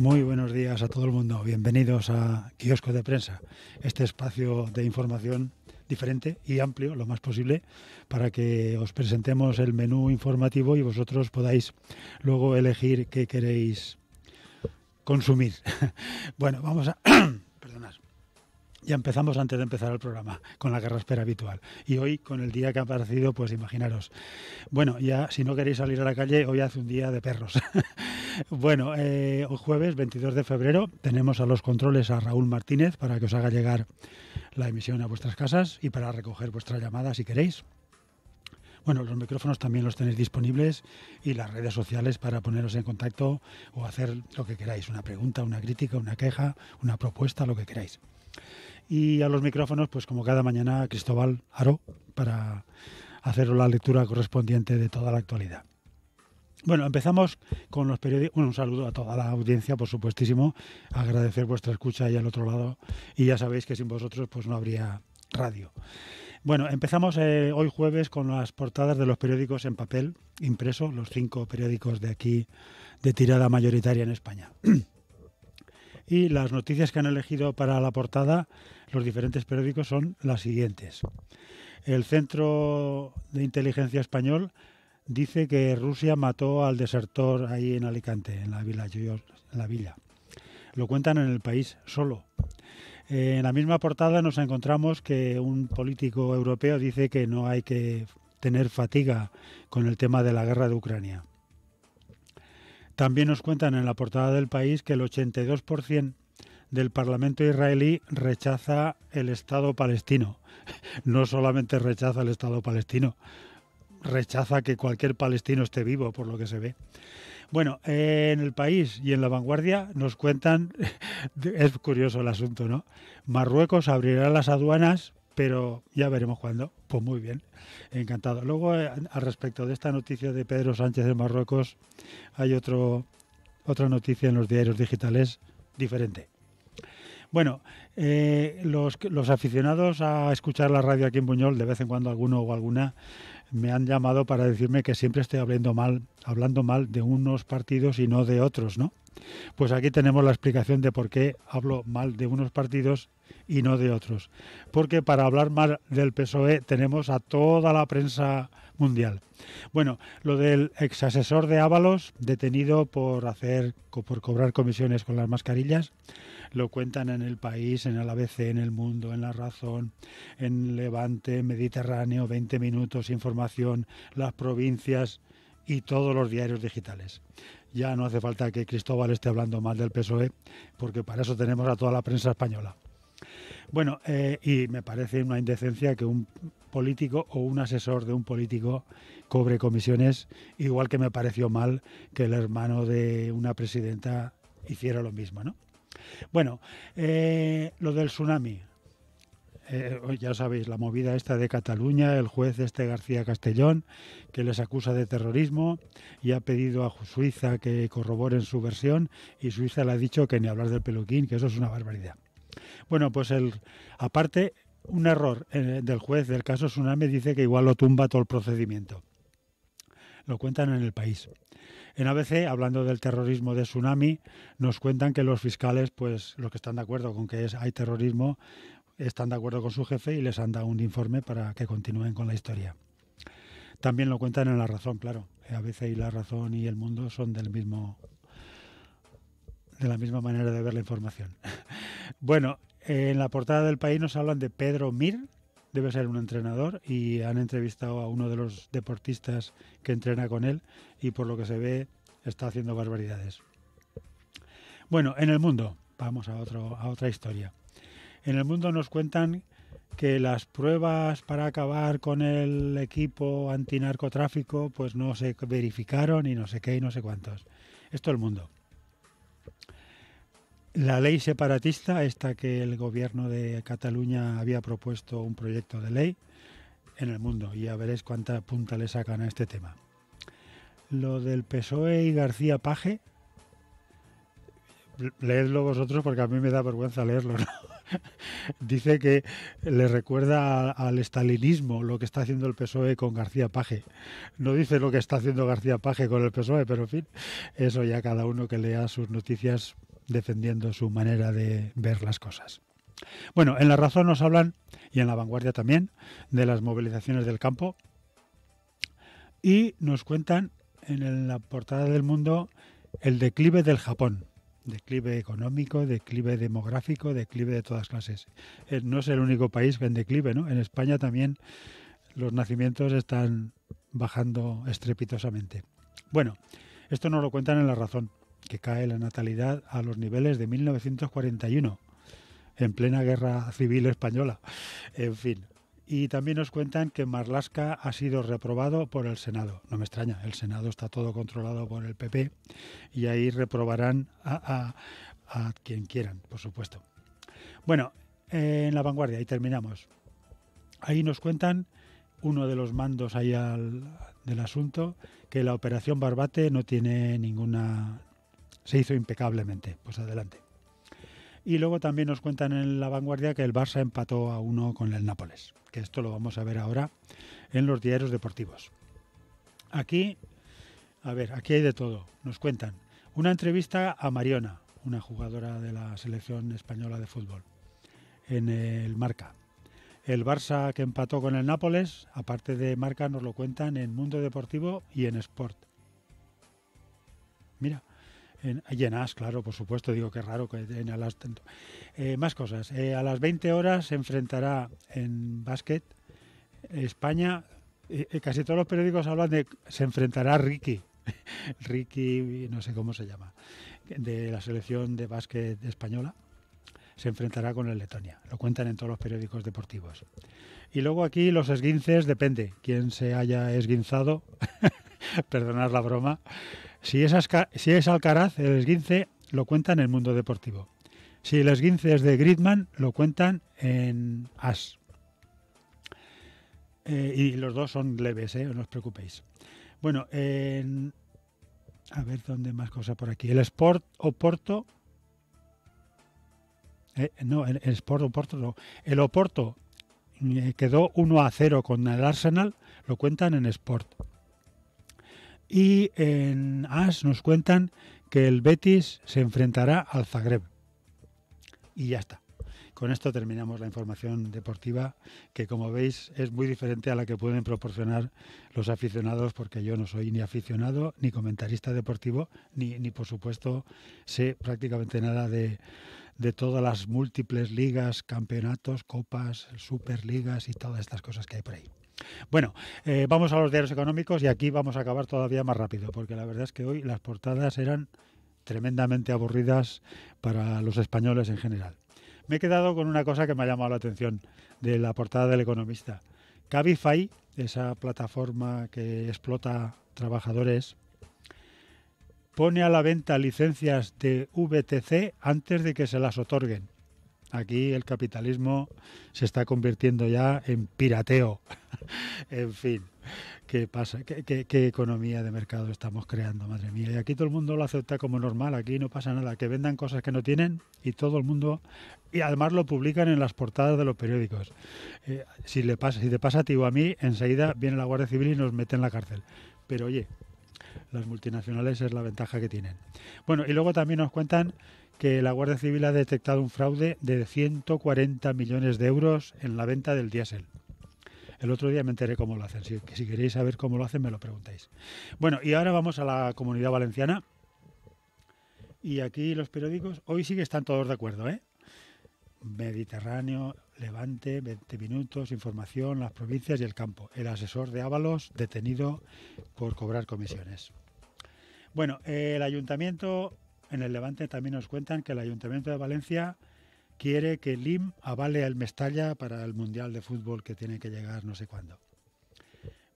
Muy buenos días a todo el mundo. Bienvenidos a Kiosco de Prensa, este espacio de información diferente y amplio, lo más posible, para que os presentemos el menú informativo y vosotros podáis luego elegir qué queréis consumir. bueno, vamos a... Perdonad. Ya empezamos antes de empezar el programa con la guerra espera habitual. Y hoy con el día que ha aparecido, pues imaginaros. Bueno, ya si no queréis salir a la calle, hoy hace un día de perros. bueno, eh, hoy jueves 22 de febrero tenemos a los controles a Raúl Martínez para que os haga llegar la emisión a vuestras casas y para recoger vuestra llamada si queréis. Bueno, los micrófonos también los tenéis disponibles y las redes sociales para poneros en contacto o hacer lo que queráis, una pregunta, una crítica, una queja, una propuesta, lo que queráis. Y a los micrófonos, pues como cada mañana, Cristóbal Aro, para hacer la lectura correspondiente de toda la actualidad. Bueno, empezamos con los periódicos. un saludo a toda la audiencia, por supuestísimo. Agradecer vuestra escucha ahí al otro lado. Y ya sabéis que sin vosotros pues no habría radio. Bueno, empezamos eh, hoy jueves con las portadas de los periódicos en papel impreso, los cinco periódicos de aquí de tirada mayoritaria en España. y las noticias que han elegido para la portada los diferentes periódicos son las siguientes. El Centro de Inteligencia Español dice que Rusia mató al desertor ahí en Alicante, en la villa. la villa. Lo cuentan en el país solo. En la misma portada nos encontramos que un político europeo dice que no hay que tener fatiga con el tema de la guerra de Ucrania. También nos cuentan en la portada del país que el 82% del Parlamento israelí rechaza el Estado palestino. No solamente rechaza el Estado palestino, rechaza que cualquier palestino esté vivo, por lo que se ve. Bueno, eh, en el país y en la vanguardia nos cuentan, es curioso el asunto, ¿no? Marruecos abrirá las aduanas pero ya veremos cuándo. Pues muy bien, encantado. Luego, eh, al respecto de esta noticia de Pedro Sánchez de Marruecos, hay otro, otra noticia en los diarios digitales diferente. Bueno, eh, los, los, aficionados a escuchar la radio aquí en Buñol, de vez en cuando alguno o alguna, me han llamado para decirme que siempre estoy hablando mal, hablando mal de unos partidos y no de otros, ¿no? Pues aquí tenemos la explicación de por qué hablo mal de unos partidos y no de otros. Porque para hablar más del PSOE tenemos a toda la prensa mundial. Bueno, lo del ex asesor de Ábalos, detenido por hacer por cobrar comisiones con las mascarillas, lo cuentan en el país, en el ABC, en el mundo, en La Razón, en Levante, Mediterráneo, 20 minutos, información, las provincias y todos los diarios digitales. Ya no hace falta que Cristóbal esté hablando mal del PSOE, porque para eso tenemos a toda la prensa española. Bueno, eh, y me parece una indecencia que un político o un asesor de un político cobre comisiones, igual que me pareció mal que el hermano de una presidenta hiciera lo mismo, ¿no? Bueno, eh, lo del tsunami. Eh, ya sabéis, la movida esta de Cataluña, el juez este García Castellón, que les acusa de terrorismo y ha pedido a Suiza que corroboren su versión y Suiza le ha dicho que ni hablar del peluquín, que eso es una barbaridad. Bueno, pues el aparte un error eh, del juez del caso Tsunami dice que igual lo tumba todo el procedimiento. Lo cuentan en el país. En ABC, hablando del terrorismo de Tsunami, nos cuentan que los fiscales, pues los que están de acuerdo con que hay terrorismo, están de acuerdo con su jefe y les han dado un informe para que continúen con la historia. También lo cuentan en La Razón, claro. ABC y La Razón y El Mundo son del mismo de la misma manera de ver la información. Bueno, en la portada del país nos hablan de Pedro Mir, debe ser un entrenador, y han entrevistado a uno de los deportistas que entrena con él y por lo que se ve está haciendo barbaridades. Bueno, en el mundo, vamos a, otro, a otra historia. En el mundo nos cuentan que las pruebas para acabar con el equipo antinarcotráfico pues no se verificaron y no sé qué y no sé cuántos. Esto es el mundo. La ley separatista, esta que el gobierno de Cataluña había propuesto un proyecto de ley en el mundo, y ya veréis cuánta punta le sacan a este tema. Lo del PSOE y García Paje, leedlo vosotros porque a mí me da vergüenza leerlo. Dice que le recuerda al estalinismo lo que está haciendo el PSOE con García Paje. No dice lo que está haciendo García Paje con el PSOE, pero en fin, eso ya cada uno que lea sus noticias defendiendo su manera de ver las cosas. Bueno, en La Razón nos hablan, y en La Vanguardia también, de las movilizaciones del campo, y nos cuentan en la portada del mundo el declive del Japón. Declive económico, declive demográfico, declive de todas clases. Eh, no es el único país en declive, ¿no? En España también los nacimientos están bajando estrepitosamente. Bueno, esto nos lo cuentan en La Razón que cae la natalidad a los niveles de 1941, en plena guerra civil española. En fin. Y también nos cuentan que Marlasca ha sido reprobado por el Senado. No me extraña, el Senado está todo controlado por el PP y ahí reprobarán a, quien quieran, por supuesto. Bueno, en la vanguardia, ahí terminamos. Ahí nos cuentan uno de los mandos ahí del asunto que la operación Barbate no tiene ninguna se hizo impecablemente. Pues adelante. Y luego también nos cuentan en la vanguardia que el Barça empató a uno con el Nápoles, que esto lo vamos a ver ahora en los diarios deportivos. Aquí, a ver, aquí hay de todo. Nos cuentan una entrevista a Mariona, una jugadora de la selección española de fútbol, en el Marca. El Barça que empató con el Nápoles, aparte de Marca, nos lo cuentan en Mundo Deportivo y en Sport. Mira, en, y en As, claro, por supuesto, digo que raro que en Alas tanto. Eh, más cosas. Eh, a las 20 horas se enfrentará en básquet España. Eh, casi todos los periódicos hablan de se enfrentará Ricky. Ricky, no sé cómo se llama, de la selección de básquet española se enfrentará con el Letonia. Lo cuentan en todos los periódicos deportivos. Y luego aquí los esguinces, depende. quién se haya esguinzado, perdonad la broma, si es, Alcaraz, el esguince lo cuentan en el mundo deportivo. Si el esguince es de Gridman, lo cuentan en As. Eh, y los dos son leves, eh, no os preocupéis. Bueno, en, a ver dónde más cosas por aquí. El Sport Oporto. Eh, no, el, Sport Oporto no. El Oporto quedó 1 a 0 con el Arsenal, lo cuentan en Sport. Y en AS nos cuentan que el Betis se enfrentará al Zagreb. Y ya está. Con esto terminamos la información deportiva, que como veis es muy diferente a la que pueden proporcionar los aficionados, porque yo no soy ni aficionado, ni comentarista deportivo, ni, ni por supuesto sé prácticamente nada de, de todas las múltiples ligas, campeonatos, copas, superligas y todas estas cosas que hay por ahí. Bueno, eh, vamos a los diarios económicos y aquí vamos a acabar todavía más rápido, porque la verdad es que hoy las portadas eran tremendamente aburridas para los españoles en general. Me he quedado con una cosa que me ha llamado la atención de la portada del Economista. Cabify, esa plataforma que explota trabajadores pone a la venta licencias de VTC antes de que se las otorguen. Aquí el capitalismo se está convirtiendo ya en pirateo. en fin, ¿qué pasa? ¿Qué, economía de mercado estamos creando, madre mía? Y aquí todo el mundo lo acepta como normal, aquí no pasa nada, que vendan cosas que no tienen y todo el mundo... Y además lo publican en las portadas de los periódicos. Eh, si, le pasa, si te pasa a ti o a mí, enseguida viene la Guardia Civil y nos mete en la cárcel. Pero oye, las multinacionales es la ventaja que tienen. Bueno, y luego también nos cuentan que la Guardia Civil ha detectado un fraude de 140 millones de euros en la venta del diésel. El otro día me enteré cómo lo hacen. Si, queréis saber cómo lo hacen, me lo preguntáis. Bueno, y ahora vamos a la comunidad valenciana. Y aquí los periódicos, hoy sí que están todos de acuerdo, ¿eh? Mediterráneo, Levante, 20 minutos, información, las provincias y el campo. El asesor de Ábalos detenido por cobrar comisiones. Bueno, el ayuntamiento en el Levante también nos cuentan que el ayuntamiento de Valencia quiere que el LIM avale al Mestalla para el Mundial de Fútbol que tiene que llegar no sé cuándo.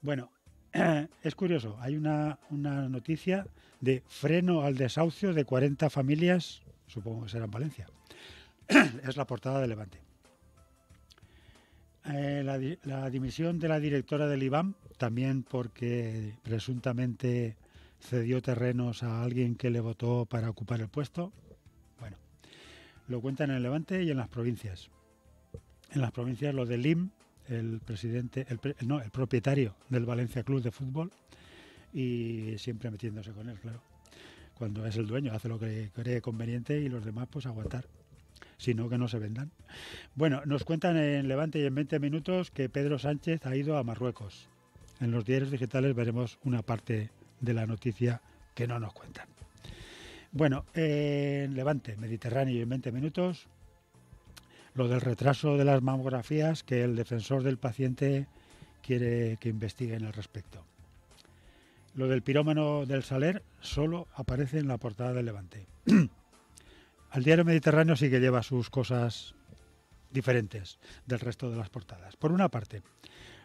Bueno, es curioso, hay una, una noticia de freno al desahucio de 40 familias, supongo que será en Valencia, es la portada de Levante. Eh, la, dimisión de la directora del IBAM, también porque presuntamente cedió terrenos a alguien que le votó para ocupar el puesto. Bueno, lo cuentan en el Levante y en las provincias. En las provincias lo del Lim, el presidente, el, no, el propietario del Valencia Club de Fútbol, y siempre metiéndose con él, claro. Cuando es el dueño, hace lo que cree conveniente y los demás pues aguantar sino que no se vendan. Bueno, nos cuentan en Levante y en 20 minutos que Pedro Sánchez ha ido a Marruecos. En los diarios digitales veremos una parte de la noticia que no nos cuentan. Bueno, en Levante, Mediterráneo y en 20 minutos, lo del retraso de las mamografías que el defensor del paciente quiere que investiguen al respecto. Lo del pirómano del Saler solo aparece en la portada de Levante. El diario Mediterráneo sí que lleva sus cosas diferentes del resto de las portadas. Por una parte,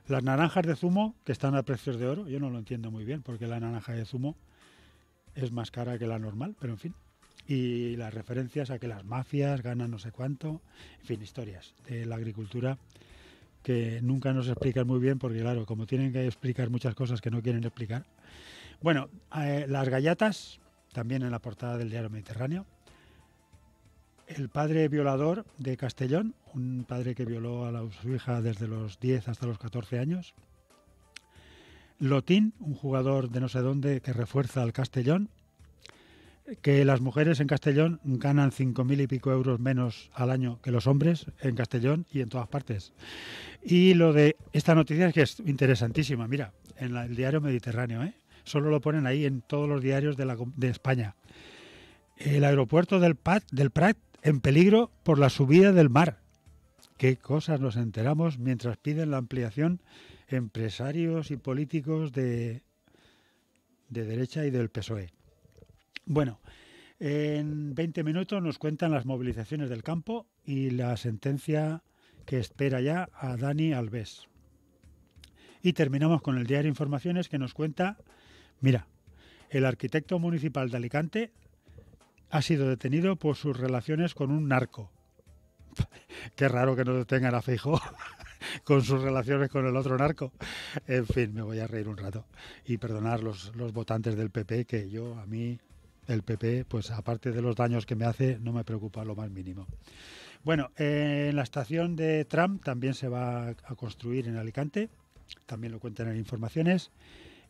las naranjas de zumo, que están a precios de oro, yo no lo entiendo muy bien, porque la naranja de zumo es más cara que la normal, pero en fin. Y las referencias a que las mafias ganan no sé cuánto, en fin, historias de la agricultura que nunca nos explican muy bien, porque claro, como tienen que explicar muchas cosas que no quieren explicar. Bueno, eh, las gallatas, también en la portada del diario Mediterráneo, el padre violador de Castellón, un padre que violó a, su hija desde los 10 hasta los 14 años. Lotín, un jugador de no sé dónde que refuerza al Castellón. Que las mujeres en Castellón ganan 5.000 y pico euros menos al año que los hombres en Castellón y en todas partes. Y lo de esta noticia es que es interesantísima. Mira, en el diario Mediterráneo, ¿eh? solo lo ponen ahí en todos los diarios de, España. El aeropuerto del, Pat, del Prat en peligro por la subida del mar. ¿Qué cosas nos enteramos mientras piden la ampliación empresarios y políticos de, de derecha y del PSOE? Bueno, en 20 minutos nos cuentan las movilizaciones del campo y la sentencia que espera ya a Dani Alves. Y terminamos con el diario Informaciones que nos cuenta, mira, el arquitecto municipal de Alicante ha sido detenido por sus relaciones con un narco. Qué raro que no detengan a Feijóo con sus relaciones con el otro narco. En fin, me voy a reír un rato y perdonar los, los votantes del PP que yo, a mí, el PP, pues aparte de los daños que me hace, no me preocupa lo más mínimo. Bueno, eh, en la estación de Trump también se va a construir en Alicante, también lo cuentan en informaciones,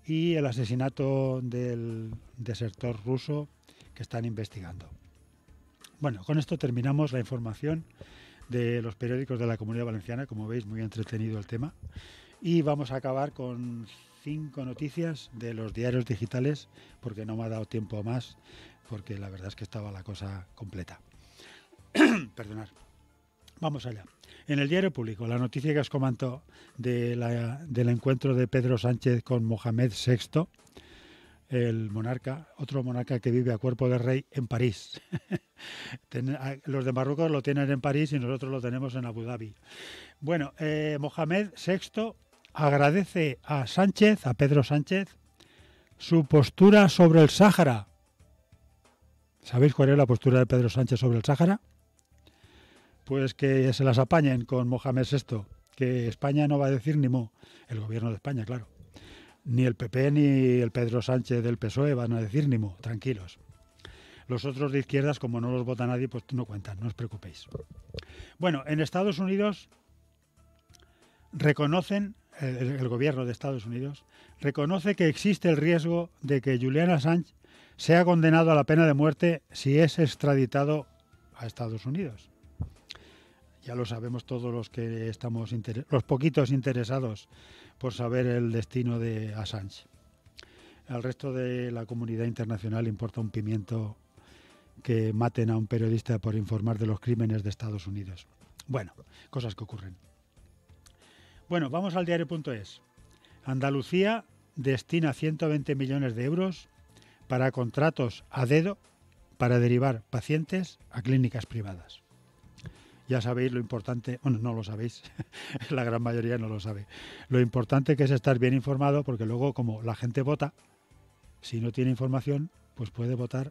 y el asesinato del desertor ruso que están investigando. Bueno, con esto terminamos la información de los periódicos de la Comunidad Valenciana, como veis, muy entretenido el tema. Y vamos a acabar con cinco noticias de los diarios digitales, porque no me ha dado tiempo más, porque la verdad es que estaba la cosa completa. Perdonad. Vamos allá. En el diario público, la noticia que os comentó del encuentro de Pedro Sánchez con Mohamed VI, el monarca, otro monarca que vive a cuerpo de rey en París. Los de Marruecos lo tienen en París y nosotros lo tenemos en Abu Dhabi. Bueno, eh, Mohamed VI agradece a Sánchez, a Pedro Sánchez, su postura sobre el Sáhara. ¿Sabéis cuál es la postura de Pedro Sánchez sobre el Sáhara? Pues que se las apañen con Mohamed VI, que España no va a decir ni mo, el gobierno de España, claro ni el PP ni el Pedro Sánchez del PSOE van a decir ni mo, tranquilos. Los otros de izquierdas, como no los vota nadie, pues no cuentan, no os preocupéis. Bueno, en Estados Unidos reconocen, el, gobierno de Estados Unidos, reconoce que existe el riesgo de que Juliana Sánchez sea condenado a la pena de muerte si es extraditado a Estados Unidos ya lo sabemos todos los que estamos los poquitos interesados por saber el destino de Assange. Al resto de la comunidad internacional importa un pimiento que maten a un periodista por informar de los crímenes de Estados Unidos. Bueno, cosas que ocurren. Bueno, vamos al diario.es. Andalucía destina 120 millones de euros para contratos a dedo para derivar pacientes a clínicas privadas ya sabéis lo importante, bueno, no lo sabéis, la gran mayoría no lo sabe. Lo importante que es estar bien informado porque luego como la gente vota, si no tiene información, pues puede votar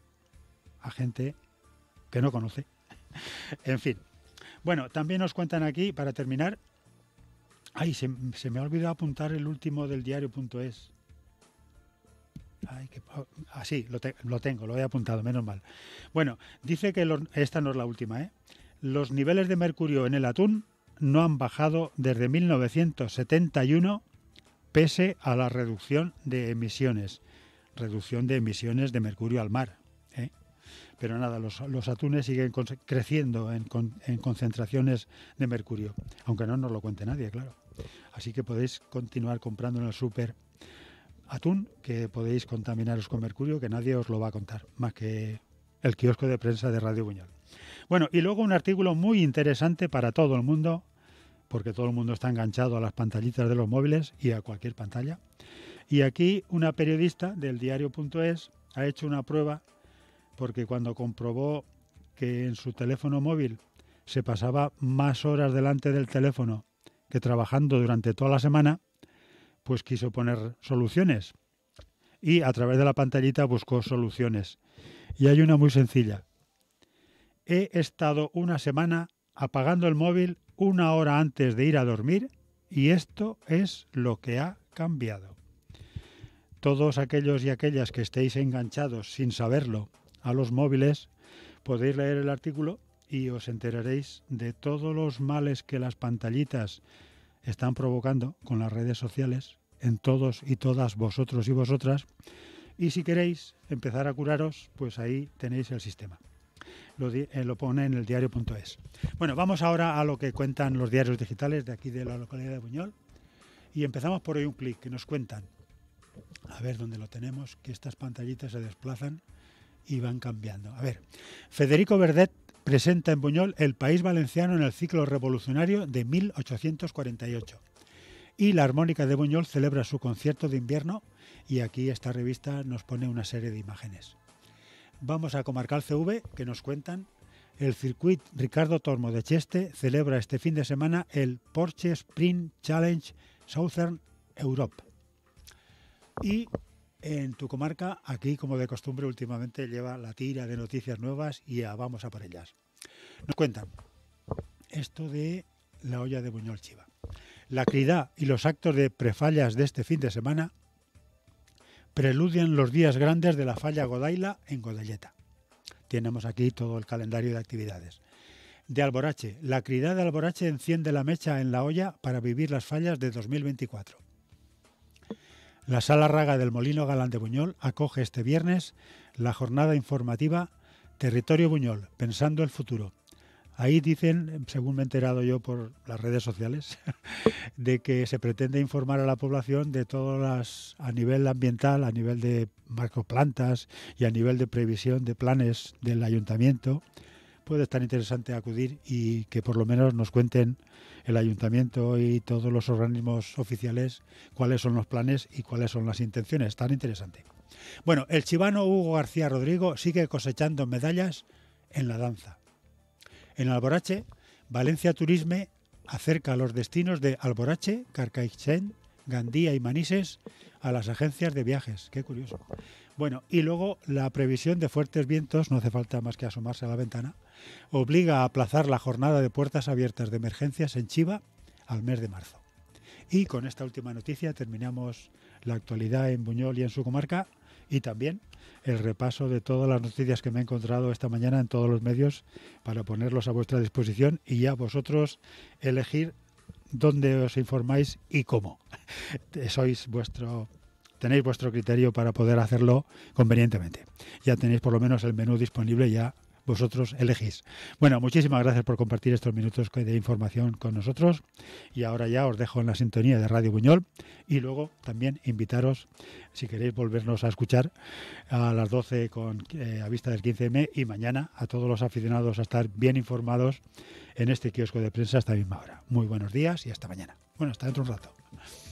a gente que no conoce. en fin. Bueno, también nos cuentan aquí, para terminar, ay, se, me ha olvidado apuntar el último del diario.es. Ay, que, Así, ah, lo, tengo, lo he apuntado, menos mal. Bueno, dice que esta no es la última, ¿eh? los niveles de mercurio en el atún no han bajado desde 1971 pese a la reducción de emisiones, reducción de emisiones de mercurio al mar. ¿eh? Pero nada, los, atunes siguen creciendo en, en, concentraciones de mercurio, aunque no nos lo cuente nadie, claro. Así que podéis continuar comprando en el súper atún, que podéis contaminaros con mercurio, que nadie os lo va a contar, más que el kiosco de prensa de Radio Buñol. Bueno, y luego un artículo muy interesante para todo el mundo, porque todo el mundo está enganchado a las pantallitas de los móviles y a cualquier pantalla. Y aquí una periodista del diario.es ha hecho una prueba porque cuando comprobó que en su teléfono móvil se pasaba más horas delante del teléfono que trabajando durante toda la semana, pues quiso poner soluciones. Y a través de la pantallita buscó soluciones. Y hay una muy sencilla. He estado una semana apagando el móvil una hora antes de ir a dormir y esto es lo que ha cambiado. Todos aquellos y aquellas que estéis enganchados sin saberlo a los móviles, podéis leer el artículo y os enteraréis de todos los males que las pantallitas están provocando con las redes sociales en todos y todas vosotros y vosotras y si queréis empezar a curaros, pues ahí tenéis el sistema. Lo, eh, pone en el diario.es. Bueno, vamos ahora a lo que cuentan los diarios digitales de aquí de la localidad de Buñol. Y empezamos por hoy un clic que nos cuentan. A ver dónde lo tenemos, que estas pantallitas se desplazan y van cambiando. A ver, Federico Verdet presenta en Buñol el país valenciano en el ciclo revolucionario de 1848 y la Armónica de Buñol celebra su concierto de invierno y aquí esta revista nos pone una serie de imágenes. Vamos a Comarcal CV que nos cuentan el circuit Ricardo Tormo de Cheste celebra este fin de semana el Porsche Sprint Challenge Southern Europe. Y en tu comarca, aquí como de costumbre últimamente lleva la tira de noticias nuevas y vamos a por ellas. Nos cuentan esto de la olla de Buñol Chiva. La cridad y los actos de prefallas de este fin de semana preludian los días grandes de la falla Godaila en Godalleta. Tenemos aquí todo el calendario de actividades. De Alborache. La cridad de Alborache enciende la mecha en la olla para vivir las fallas de 2024. La sala raga del Molino Galán de Buñol acoge este viernes la jornada informativa Territorio Buñol, Pensando el Futuro, Ahí dicen, según me he enterado yo por las redes sociales, de que se pretende informar a la población de todas las, a nivel ambiental, a nivel de marco plantas y a nivel de previsión de planes del ayuntamiento. Puede estar interesante acudir y que por lo menos nos cuenten el ayuntamiento y todos los organismos oficiales cuáles son los planes y cuáles son las intenciones. Tan interesante. Bueno, el chivano Hugo García Rodrigo sigue cosechando medallas en la danza. En Alborache, Valencia Turisme acerca los destinos de Alborache, Carcaixent, Gandía y Manises a las agencias de viajes. Qué curioso. Bueno, y luego la previsión de fuertes vientos, no hace falta más que asomarse a la ventana, obliga a aplazar la jornada de puertas abiertas de emergencias en Chiva al mes de marzo. Y con esta última noticia terminamos la actualidad en Buñol y en su comarca y también el repaso de todas las noticias que me he encontrado esta mañana en todos los medios para ponerlos a vuestra disposición y ya vosotros elegir dónde os informáis y cómo. Sois vuestro tenéis vuestro criterio para poder hacerlo convenientemente. Ya tenéis por lo menos el menú disponible ya vosotros elegís. Bueno, muchísimas gracias por compartir estos minutos de información con nosotros y ahora ya os dejo en la sintonía de Radio Buñol y luego también invitaros, si queréis volvernos a escuchar, a las 12 con, eh, a vista del 15M y mañana a todos los aficionados a estar bien informados en este kiosco de prensa hasta la misma hora. Muy buenos días y hasta mañana. Bueno, hasta dentro de un rato.